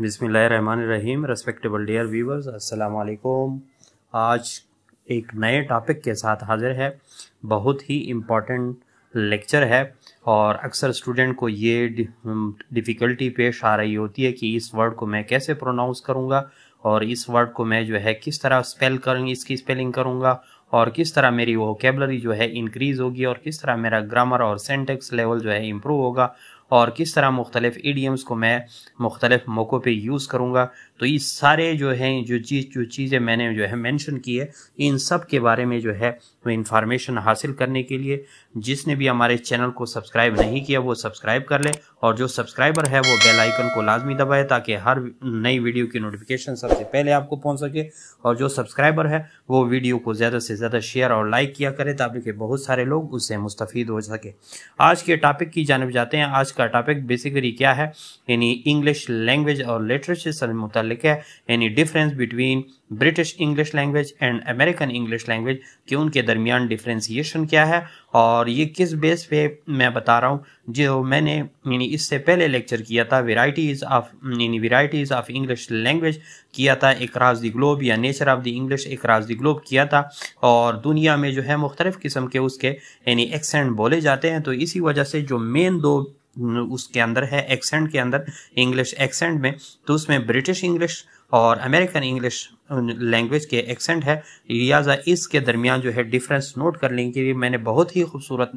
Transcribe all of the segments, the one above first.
रहीम respectable dear viewers अस्सलाम आज एक नए टॉपिक के साथ हाजिर है बहुत ही इम्पॉर्टेंट लेक्चर है और अक्सर स्टूडेंट को ये डिफ़िकल्टी पेश आ रही होती है कि इस वर्ड को मैं कैसे प्रोनाउंस करूँगा और इस वर्ड को मैं जो है किस तरह स्पेल करूँगी इसकी स्पेलिंग करूँगा और किस तरह मेरी वो जो है इंक्रीज़ होगी और किस तरह मेरा ग्रामर और सेंटेक्स लेवल जो है इम्प्रूव होगा और किस तरह मुख्तलिफ़ एडियम्स को मैं मुख्तलिफ मौक़ों पर यूज़ करूँगा तो ये सारे जो हैं जो चीज़ जो चीज़ें मैंने जो है मैंशन की है इन सब के बारे में जो है वो इन्फॉर्मेशन हासिल करने के लिए जिसने भी हमारे चैनल को सब्सक्राइब नहीं किया वो सब्सक्राइब कर लें और जो सब्सक्राइबर है वो बेल आइकन को लाजमी दबाए ताकि हर नई वीडियो की नोटिफिकेशन सबसे पहले आपको पहुँच सके और जो सब्सक्राइबर है वो वीडियो को ज़्यादा से ज़्यादा शेयर और लाइक किया करें ताकि बहुत सारे लोग उससे मुस्तफ़ हो सके आज के टॉपिक की जानब जाते हैं आज उसका टॉपिक बेसिकली क्या है यानी इंग्लिश लैंग्वेज और लिटरेचर से मुतलिक है यानी difference between British English language and American English language कि उनके दरमियान डिफ्रेंसीशन क्या है और ये किस बेस पे मैं बता रहा हूँ जो मैंने यानी इससे पहले लेक्चर किया था वेराइटीज़ ऑफ यानी वेराइटीज़ ऑफ इंग्लिश लैंग्वेज किया था एकराज द ग्लोब या nature of the English across the globe किया था और दुनिया में जो है मुख्तलिफ़ किस्म के उसके यानी एक्सेंट बोले जाते हैं तो इसी वजह से जो मेन दो उसके अंदर है एक्सेंट के अंदर इंग्लिश एक्सेंट में तो उसमें ब्रिटिश इंग्लिश और अमेरिकन इंग्लिश लैंग्वेज के एक्सेंट है लिहाजा इसके दरमियान जो है डिफरेंस नोट कर लेने के लिए मैंने बहुत ही खूबसूरत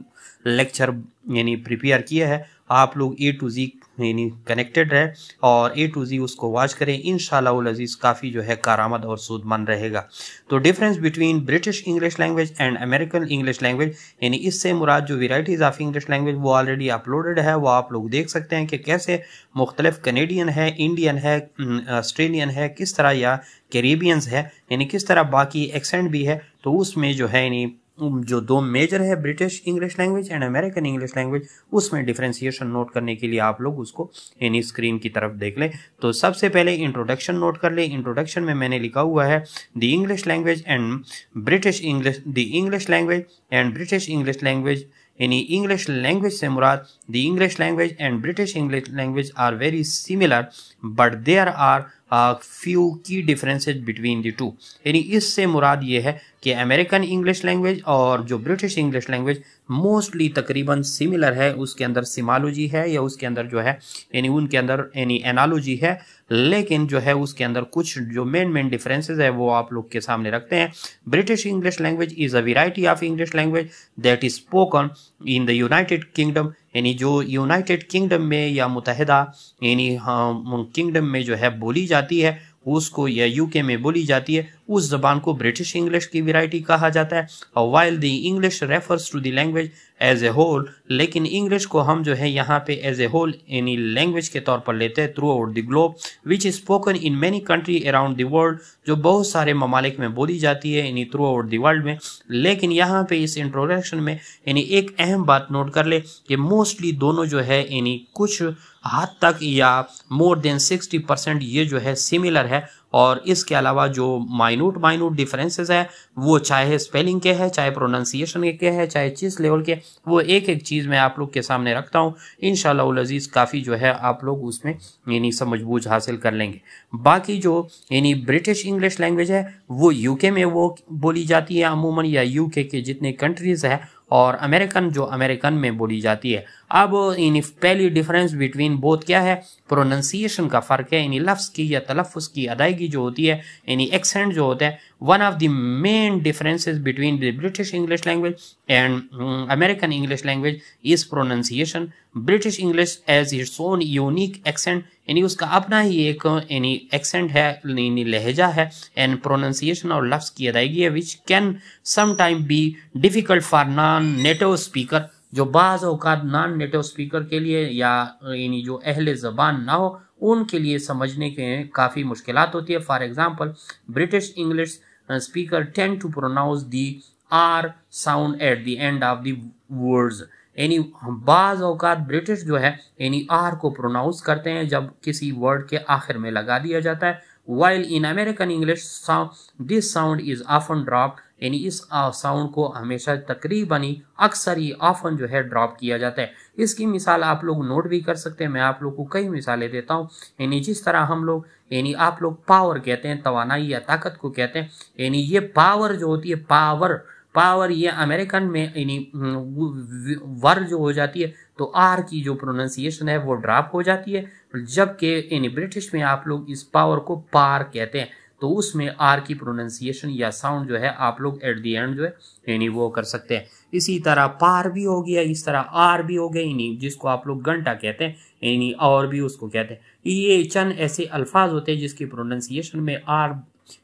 लेक्चर यानी प्रिपेयर किया है आप लोग ए टू जी यानी कनेक्टेड रहे और ए टू जी उसको वॉच करें इन शजीज़ काफ़ी जो है कारामद और सूदमंद रहेगा तो difference between British English language and American English language यानी इससे मुराद जो वेराइटीज़ ऑफ इंग्लिश लैंग्वेज वो ऑलरेडी अपलोडेड है वो आप लोग देख सकते हैं कि कैसे मुख्तलिफ कनेडियन है इंडियन है ऑस्ट्रेलियन है है किस तरह या कैरेबियंस है यानी किस तरह बाकी एक्सेंट भी है तो उसमें जो है यानी जो दो मेजर है British English language and American English language उसमें डिफ्रेंसिएशन नोट करने के लिए आप लोग उसको यानी स्क्रीन की तरफ देख लें तो सबसे पहले इंट्रोडक्शन नोट कर लें इंट्रोडक्शन में मैंने लिखा हुआ है the English language and British English the English language and British English language यानी इंग्लिश लैंग्वेज से मुराद the English language and British English language are very similar but there are few key differences between the two यानी इससे मुराद ये है कि American English language और जो ब्रिटिश इंग्लिश लैंग्वेज मोस्टली तकरीबन सिमिलर है उसके अंदर सिमालोजी है या उसके अंदर जो है यानी उनके अंदर यानी एनालोजी है लेकिन जो है उसके अंदर कुछ जो मेन मेन डिफरेंसेज है वो आप लोग के सामने रखते हैं British English language is a variety of English language that is spoken in the United Kingdom यानी जो यूनाइटेड किंगडम में या मुतहदा यानी हाँ किंगडम में जो है बोली जाती है उसको या यूके में बोली जाती है उस जबान को ब्रिटिश इंग्लिश की वैरायटी कहा जाता है और while the English refers to the language as a whole लेकिन इंग्लिश को हम जो है यहाँ पे as a whole any language के तौर पर लेते हैं throughout the globe which is spoken in many country around the world जो बहुत सारे ममालिक में बोली जाती है यानी थ्रू आउट द वर्ल्ड में लेकिन यहाँ पे इस इंट्रोडक्शन में यानी एक अहम बात नोट कर ले कि मोस्टली दोनों जो है यानी कुछ हद तक या मोर देन सिक्सटी परसेंट ये जो है सिमिलर है और इसके अलावा जो माइनूट माइनूट डिफरेंसेस हैं वो चाहे स्पेलिंग के हैं चाहे प्रोनाउंसिएशन के हैं चाहे चीज़ लेवल के वो एक एक चीज़ मैं आप लोग के सामने रखता हूँ इन शज़ीज़ काफ़ी जो है आप लोग उसमें यानी समझबूझ हासिल कर लेंगे बाकी जो यानी ब्रिटिश इंग्लिश लैंग्वेज है वो यूके में वो बोली जाती है अमूमन या यूके के जितने कंट्रीज़ है और अमेरिकन जो अमेरिकन में बोली जाती है अब इन पहली डिफरेंस बिटवीन बोथ क्या है प्रोनंसिएशन का फ़र्क है यानी लफ्स की या तलफ़ की अदायगी जो होती है यानी एक्सेंट जो होता है one of the main differences between the British English language and American English language is pronunciation British English as its own unique accent यानी उसका अपना ही एक यानी एक्सेंट है यानी लहजा है एंड प्रोनंसिएशन और लफ्स की अदायगी है विच कैन समाइम be difficult for non native speaker जो बाज़ अवकात नॉन नेटिव स्पीकर के लिए या यानी जो अहल ज़बान ना हो उनके लिए समझने के काफ़ी मुश्किल होती है for example British English speaker tend to pronounce the R sound at the end of the words यानी बाज़ अवकात ब्रिटिश जो है यानी आर को प्रोनाउंस करते हैं जब किसी वर्ड के आखिर में लगा दिया जाता है while in American English this sound is often dropped यानी इस साउंड को हमेशा तकरीबन ही अक्सर ही ऑफन जो है ड्रॉप किया जाता है इसकी मिसाल आप लोग नोट भी कर सकते हैं मैं आप लोग को कई मिसालें देता हूँ यानी जिस तरह हम लोग यानी आप लोग पावर कहते हैं तोानाई या ताकत को कहते हैं यानी ये पावर जो होती है पावर पावर ये अमेरिकन में यानी हम्म, वर जो हो जाती है तो आर की जो प्रोनाउंसिएशन है वो ड्रॉप हो जाती है जबकि यानी ब्रिटिश में आप लोग इस पावर को पार कहते हैं तो उसमें आर की प्रोनाउंसिएशन या साउंड जो है आप लोग एट दी एंड जो है यानी वो कर सकते हैं इसी तरह पार भी हो गया इस तरह आर भी हो गया यानी जिसको आप लोग घंटा कहते हैं यानी और भी उसको कहते हैं ये चंद ऐसे अल्फाज होते हैं जिसकी प्रोनाउंसिएशन में आर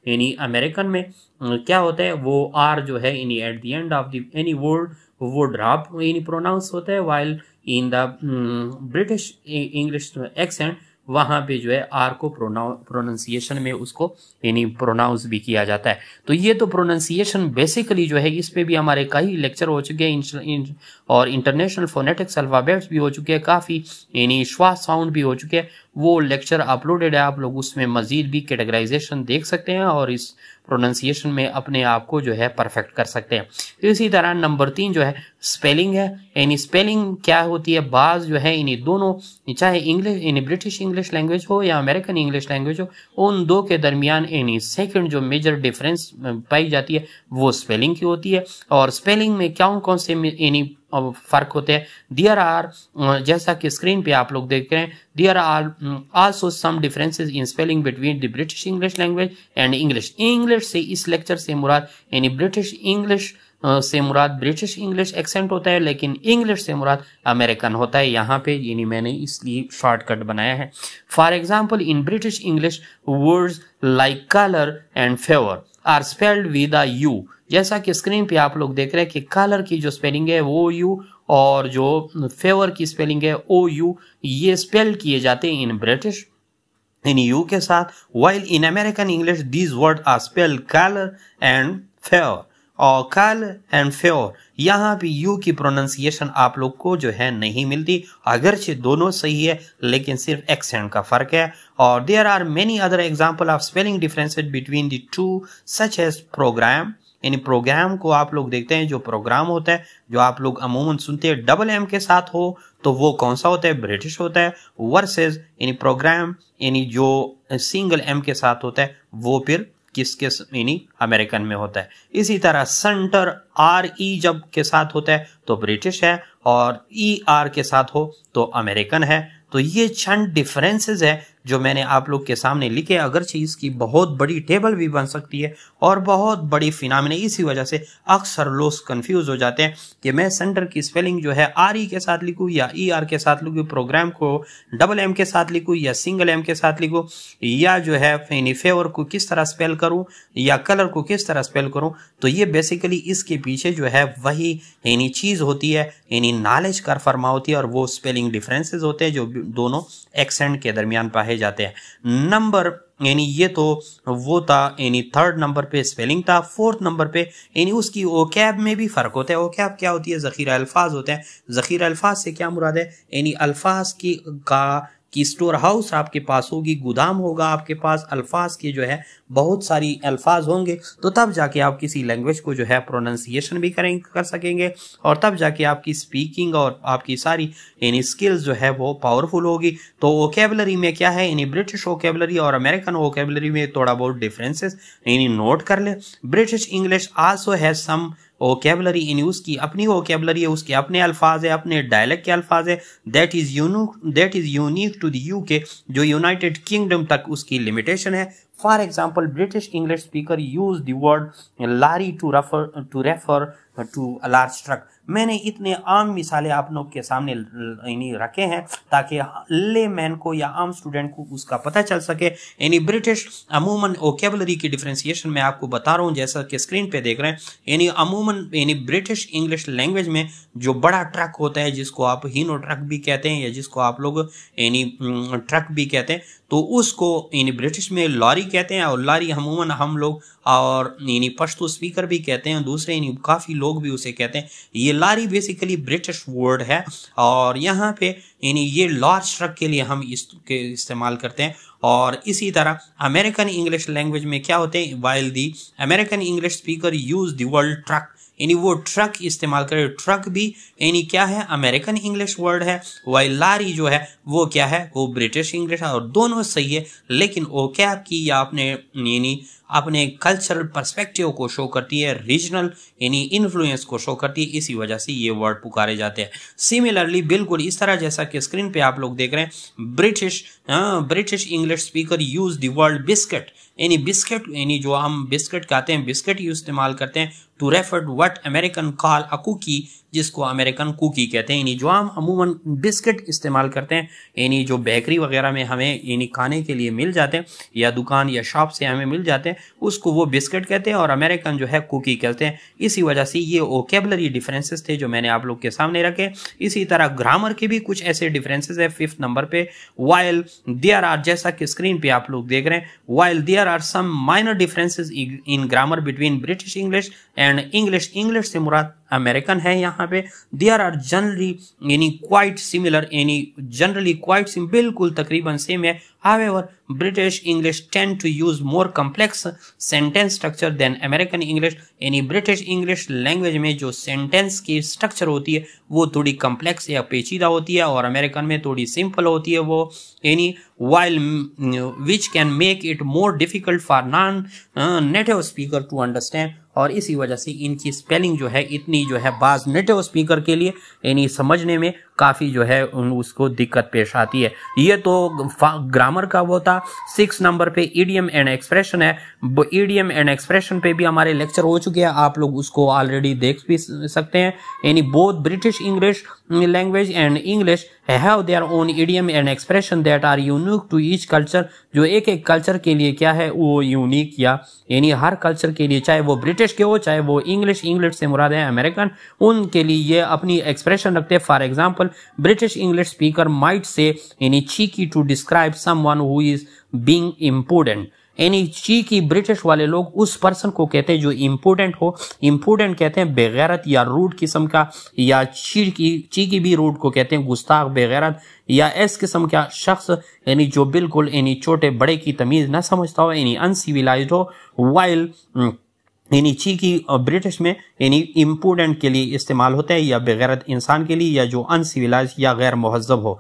यानी अमेरिकन में क्या होता है वो आर जो है यानी at the end of the any word वो ड्रॉप यानी प्रोनाउंस होता है while in the British English accent वहाँ पे जो है आर को प्रोनाउ प्रोनाउंसिएशन में उसको यानी प्रोनाउंस भी किया जाता है तो ये तो प्रोनाउंसिएशन बेसिकली जो है इस पर भी हमारे कई लेक्चर हो चुके हैं और इंटरनेशनल फोनेटिक्स अल्फ़ाबेट्स भी हो चुके हैं काफ़ी यानी श्वास साउंड भी हो चुके हैं वो लेक्चर अपलोडेड है आप लोग उसमें मज़ीद भी कैटेगराइजेशन देख सकते हैं और इस प्रोनाउंसिएशन में अपने आप को जो है परफेक्ट कर सकते हैं तो इसी तरह नंबर तीन जो है स्पेलिंग है यानी स्पेलिंग क्या होती है बाज जो है इन्हीं दोनों चाहे इंग्लिश यानी ब्रिटिश इंग्लिश लैंग्वेज हो या अमेरिकन इंग्लिश लैंग्वेज हो उन दो के दरमियान यानी सेकंड जो मेजर डिफरेंस पाई जाती है वो स्पेलिंग की होती है और स्पेलिंग में क्या कौन से यानी फ़र्क होते हैं दियर आर जैसा कि स्क्रीन पे आप लोग देख रहे हैं there are also some differences in spelling between the British English language and English English से इस लेक्चर से मुराद यानी ब्रिटिश इंग्लिश से मुराद ब्रिटिश इंग्लिश एक्सेंट होता है लेकिन इंग्लिश से मुराद अमेरिकन होता है यहाँ पे यानी मैंने इसलिए शॉर्टकट बनाया है for example in British English words like colour and favour are spelled with a U जैसा कि स्क्रीन पे आप लोग देख रहे हैं कि कलर की जो स्पेलिंग है वो यू और जो फेवर की स्पेलिंग है ओ यू ये स्पेल किए जाते हैं इन ब्रिटिश इन यू के साथ while in American English these word are spell colour and favour औकल एंड फ्योर यहाँ भी यू की प्रोनाउंसिएशन आप लोग को जो है नहीं मिलती अगरचे दोनों सही है लेकिन सिर्फ एक्सेंट का फर्क है और there are many other example of spelling differences between the two such as programme in programme को आप लोग देखते हैं जो प्रोग्राम होता है जो आप लोग अमूमन सुनते हैं डबल एम के साथ हो तो वो कौन सा होता है ब्रिटिश होता है वर्सेज यानी प्रोग्राम यानी जो सिंगल एम के साथ होता है वो फिर किस किस मीनिंग अमेरिकन में होता है इसी तरह सेंटर आर ई जब के साथ होता है तो ब्रिटिश है और ई आर के साथ हो तो अमेरिकन है तो ये चंद डिफरेंसेस है जो मैंने आप लोग के सामने लिखे अगरचे इसकी बहुत बड़ी टेबल भी बन सकती है और बहुत बड़ी फिनामिन इसी वजह से अक्सर लोग कंफ्यूज हो जाते हैं कि मैं सेंटर की स्पेलिंग जो है आर ई e के साथ लिखूँ या ई e आर के साथ लिखूँ प्रोग्राम को डबल एम के साथ लिखूँ या सिंगल एम के साथ लिखूँ या जो है यानी फेवर को किस तरह स्पेल करूँ या कलर को किस तरह स्पेल करूँ तो ये बेसिकली इसके पीछे जो है वही यानी चीज़ होती है यानी नॉलेज कर फरमा होती है और वो स्पेलिंग डिफरेंसेज होते हैं जो दोनों एक्सेंट के दरमियान पाए कहे जाते हैं नंबर यानी ये तो वो था यानी थर्ड नंबर पे स्पेलिंग था फोर्थ नंबर पे यानी उसकी ओ कैब में भी फ़र्क होता है ओ कैब क्या होती है ज़ख़ीरा अल्फाज होते हैं ज़ख़ीरा अल्फाज से क्या मुराद है यानी अल्फाज की का कि स्टोर हाउस आपके पास होगी गोदाम होगा आपके पास अल्फाज के जो है बहुत सारी अल्फाज होंगे तो तब जाके आप किसी लैंग्वेज को जो है प्रोनाउंसिएशन भी करें कर सकेंगे और तब जाके आपकी स्पीकिंग और आपकी सारी यानी स्किल्स जो है वो पावरफुल होगी तो वोकेबलरी में क्या है यानी ब्रिटिश वोकेबलरी और अमेरिकन वोकेबलरी में थोड़ा बहुत डिफरेंसेस यानी नोट कर ले British English also has some vocabulary in use की अपनी वोकेबलरी है उसके अपने अल्फाज है अपने डायलेक्ट के अल्फाज है that is you know that is unique to the UK जो यूनाइटेड किंगडम तक उसकी लिमिटेशन है for example British English speaker use the word lorry to refer to refer to a large truck मैंने इतने आम मिसालें आप लोग के सामने रखे हैं ताकि ले मैन को या आम स्टूडेंट को उसका पता चल सके यानी ब्रिटिश अमूमन ओकेबलरी की डिफ्रेंसिएशन मैं आपको बता रहा हूँ जैसा कि स्क्रीन पे देख रहे हैं यानी अमूमन यानी ब्रिटिश इंग्लिश लैंग्वेज में जो बड़ा ट्रक होता है जिसको आप हीनो ट्रक भी कहते हैं या जिसको आप लोग यानी ट्रक भी कहते हैं तो उसको यानी ब्रिटिश में लॉरी कहते हैं और लॉरी अमूमन हम लोग और यानी पश्तो स्पीकर भी कहते हैं दूसरे यानी काफ़ी लोग भी उसे कहते हैं ये लारी बेसिकली ब्रिटिश वर्ड है और यहाँ पे यानी ये लार्ज ट्रक के लिए हम इसके इस्तेमाल करते हैं और इसी तरह अमेरिकन इंग्लिश लैंग्वेज में क्या होते हैं while the American English speaker use दर्ल्ड वर्ल्ड ट्रक यानी वो ट्रक इस्तेमाल करे ट्रक भी यानी क्या है अमेरिकन इंग्लिश वर्ड है वाइल लारी जो है वो क्या है वो ब्रिटिश इंग्लिश है और दोनों सही है लेकिन वो क्या की या अपने यानी अपने कल्चरल पर्सपेक्टिव को शो करती है रीजनल यानी इन्फ्लुएंस को शो करती है इसी वजह से ये वर्ड पुकारे जाते हैं सिमिलरली बिल्कुल इस तरह जैसा कि स्क्रीन पे आप लोग देख रहे हैं British British English speaker use the world biscuit यानी बिस्किट यानी जो हम बिस्किट कहते हैं बिस्किट इस्तेमाल करते हैं to refer what American call a cookie जिसको अमेरिकन कुकी कहते हैं यानी जो हम अमूमन बिस्किट इस्तेमाल करते हैं यानी जो बेकरी वगैरह में हमें यानी खाने के लिए मिल जाते हैं या दुकान या शॉप से हमें मिल जाते हैं उसको वो बिस्किट कहते हैं और अमेरिकन जो है कुकी कहते हैं इसी वजह से ये ओकेबलरी डिफरेंसेस थे जो मैंने आप लोग के सामने रखे इसी तरह ग्रामर के भी कुछ ऐसे डिफरेंसेज है फिफ्थ नंबर पे वाइल देयर आर जैसा कि स्क्रीन पर आप लोग देख रहे हैं while there are some minor differences in grammar between British English and and English English से मुराद अमेरिकन है यहाँ पे देयर आर जनरली यानी क्वाइट सिमिलर यानी जनरली क्वाइट सिम बिल्कुल तकरीबन सेम है however British English tend to use more complex sentence structure than American English यानी ब्रिटिश इंग्लिश लैंग्वेज में जो सेंटेंस की स्ट्रक्चर होती है वो थोड़ी कम्प्लेक्स या पेचीदा होती है और अमेरिकन में थोड़ी सिंपल होती है वो यानी while which can make it more difficult for non native speaker to understand और इसी वजह से इनकी स्पेलिंग जो है इतनी जो है बाज नेटिव स्पीकर के लिए यानी समझने में काफ़ी जो है उसको दिक्कत पेश आती है ये तो ग्रामर का वो था सिक्स नंबर पे ईडीएम एंड एक्सप्रेशन है ईडीएम एंड एक्सप्रेशन पे भी हमारे लेक्चर हो चुके हैं आप लोग उसको ऑलरेडी देख भी सकते हैं यानी both British English language and English have their own idiom and expression that are unique to each culture जो एक एक कल्चर के लिए क्या है वो यूनिक या यानी हर कल्चर के लिए चाहे वो ब्रिटिश के हो चाहे वो इंग्लिश इंग्लिश से मुराद है अमेरिकन उनके लिए ये अपनी एक्सप्रेशन रखते हैं for example example, British English speaker might say any cheeky to describe someone who is being impudent. यानी चीकी ब्रिटिश वाले लोग उस पर्सन को कहते हैं जो इम्पोर्टेंट हो इम्पोर्टेंट कहते हैं बेगैरत या रूड किस्म का या चीकी चीकी भी रूड को कहते हैं गुस्ताख बेगैरत या ऐस किस्म का शख्स यानी जो बिल्कुल यानी छोटे बड़े की तमीज़ ना समझता हो यानी अनसिविलाइज हो वाइल यानी ची की ब्रिटिश में यानी इम्पोर्टेंट के लिए इस्तेमाल होता है या बेगैरत इंसान के लिए या जो अनसिविलाइज या गैर महजब हो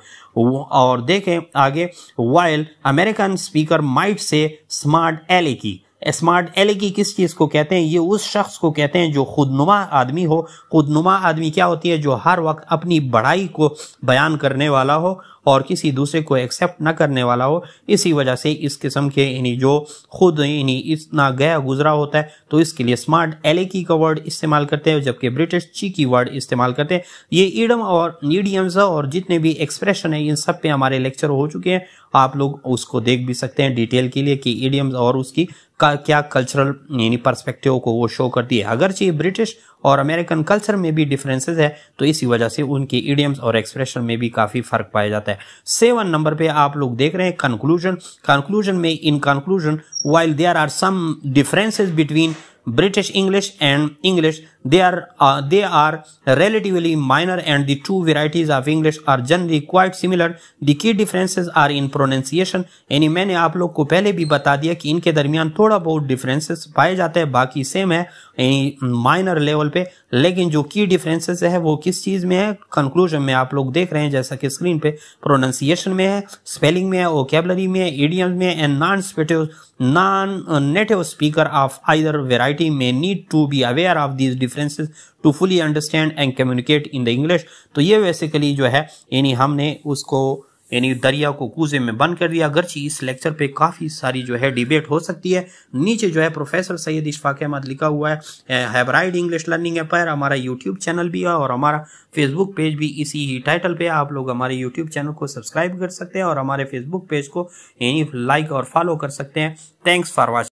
और देखें आगे while American speaker might say smart aleck smart एलेकी किस चीज़ को कहते हैं ये उस शख्स को कहते हैं जो खुदनुमा आदमी हो खुदनुमा आदमी क्या होती है जो हर वक्त अपनी बढ़ाई को बयान करने वाला हो और किसी दूसरे को एक्सेप्ट ना करने वाला हो इसी वजह से इस किस्म के इन्हीं जो खुद इन्हीं इतना गया गुजरा होता है तो इसके लिए स्मार्ट एलेकी का वर्ड इस्तेमाल करते हैं जबकि ब्रिटिश ची की वर्ड इस्तेमाल करते हैं ये ईडम और नीडियम्स और जितने भी एक्सप्रेशन है इन सब पे हमारे लेक्चर हो चुके हैं आप लोग उसको देख भी सकते हैं डिटेल के लिए कि ईडियम्स और उसकी का क्या कल्चरल यानी पर्सपेक्टिव को वो शो करती है अगरचे ब्रिटिश और अमेरिकन कल्चर में भी डिफरेंसेस है तो इसी वजह से उनके इडियम्स और एक्सप्रेशन में भी काफ़ी फर्क पाया जाता है सेवन नंबर पे आप लोग देख रहे हैं कंक्लूजन कंक्लूजन में in conclusion while there are some differences between British English and English They are, uh, they are relatively minor and the two varieties of English are generally quite similar. The key differences are in pronunciation. यानी मैंने आप लोग को पहले भी बता दिया कि इनके दरमियान थोड़ा बहुत डिफरेंसेस पाए जाते हैं बाकी सेम है यानी माइनर लेवल पे लेकिन जो की डिफरेंसेस है वो किस चीज़ में है कंक्लूजन में आप लोग देख रहे हैं जैसा कि स्क्रीन पे प्रोनाउंसिएशन में है स्पेलिंग में है ओकेबलरी में है ईडियम में है एंड नॉन स्पेटिव non native speaker of either variety में need to be aware of these differences to fully understand and communicate in the English तो ये बेसिकली जो है यानी हमने उसको यानी दरिया को कूजे में बंद कर दिया अगर इस लेक्चर पे काफ़ी सारी जो है डिबेट हो सकती है नीचे जो है प्रोफेसर सैयद इशफाक अहमद लिखा हुआ है हैबराइड इंग्लिश लर्निंग पर हमारा यूट्यूब चैनल भी है और हमारा फेसबुक पेज भी इसी ही टाइटल पे आप लोग हमारे यूट्यूब चैनल को सब्सक्राइब कर सकते हैं और हमारे फेसबुक पेज को यानी लाइक और फॉलो कर सकते हैं थैंक्स फॉर वॉचिंग